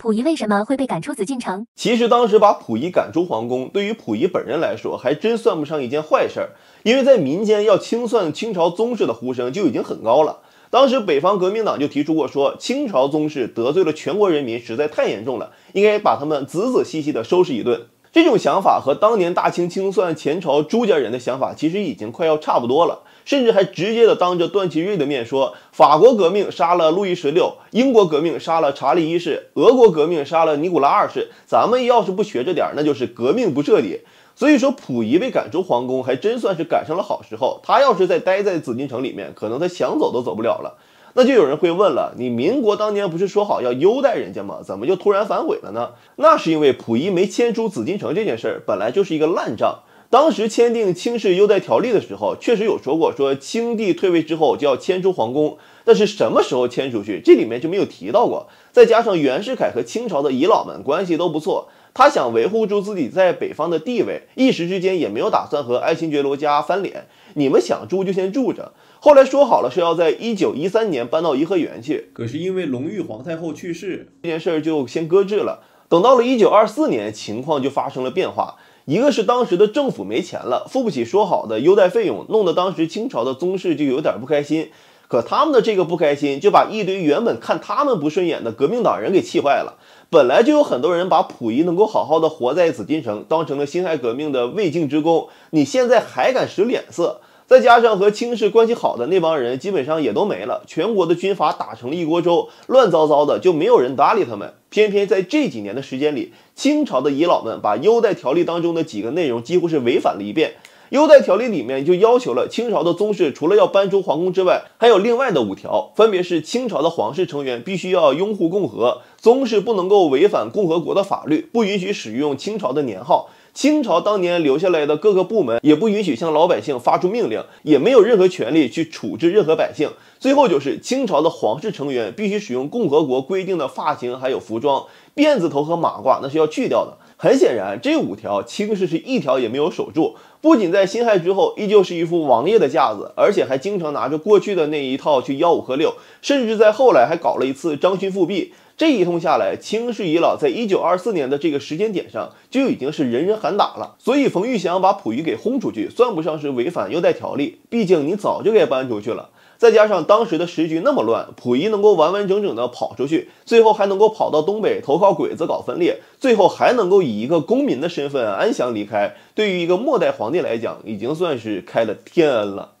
溥仪为什么会被赶出紫禁城？其实当时把溥仪赶出皇宫，对于溥仪本人来说，还真算不上一件坏事儿。因为在民间要清算清朝宗室的呼声就已经很高了。当时北方革命党就提出过，说清朝宗室得罪了全国人民，实在太严重了，应该把他们仔仔细细的收拾一顿。这种想法和当年大清清算前朝朱家人的想法其实已经快要差不多了，甚至还直接的当着段祺瑞的面说：“法国革命杀了路易十六，英国革命杀了查理一世，俄国革命杀了尼古拉二世。咱们要是不学着点，那就是革命不彻底。”所以说，溥仪被赶出皇宫，还真算是赶上了好时候。他要是再待在紫禁城里面，可能他想走都走不了了。那就有人会问了，你民国当年不是说好要优待人家吗？怎么就突然反悔了呢？那是因为溥仪没迁出紫禁城这件事儿本来就是一个烂账。当时签订《清室优待条例》的时候，确实有说过，说清帝退位之后就要迁出皇宫，但是什么时候迁出去，这里面就没有提到过。再加上袁世凯和清朝的遗老们关系都不错。他想维护住自己在北方的地位，一时之间也没有打算和爱新觉罗家翻脸。你们想住就先住着，后来说好了是要在一九一三年搬到颐和园去，可是因为隆裕皇太后去世，这件事儿就先搁置了。等到了一九二四年，情况就发生了变化，一个是当时的政府没钱了，付不起说好的优待费用，弄得当时清朝的宗室就有点不开心。可他们的这个不开心，就把一堆原本看他们不顺眼的革命党人给气坏了。本来就有很多人把溥仪能够好好的活在紫禁城当成了辛亥革命的未竟之功，你现在还敢使脸色？再加上和清室关系好的那帮人基本上也都没了，全国的军阀打成了一锅粥，乱糟糟的，就没有人搭理他们。偏偏在这几年的时间里，清朝的遗老们把优待条例当中的几个内容几乎是违反了一遍。优待条例里面就要求了，清朝的宗室除了要搬出皇宫之外，还有另外的五条，分别是：清朝的皇室成员必须要拥护共和，宗室不能够违反共和国的法律，不允许使用清朝的年号，清朝当年留下来的各个部门也不允许向老百姓发出命令，也没有任何权利去处置任何百姓。最后就是，清朝的皇室成员必须使用共和国规定的发型还有服装，辫子头和马褂那是要去掉的。很显然，这五条清室是一条也没有守住。不仅在辛亥之后依旧是一副王爷的架子，而且还经常拿着过去的那一套去吆五喝六，甚至在后来还搞了一次张勋复辟。这一通下来，清室遗老，在一九二四年的这个时间点上就已经是人人喊打了。所以冯玉祥把溥仪给轰出去，算不上是违反优待条例，毕竟你早就该搬出去了。再加上当时的时局那么乱，溥仪能够完完整整的跑出去，最后还能够跑到东北投靠鬼子搞分裂，最后还能够以一个公民的身份安详离开，对于一个末代皇帝来讲，已经算是开了天恩了。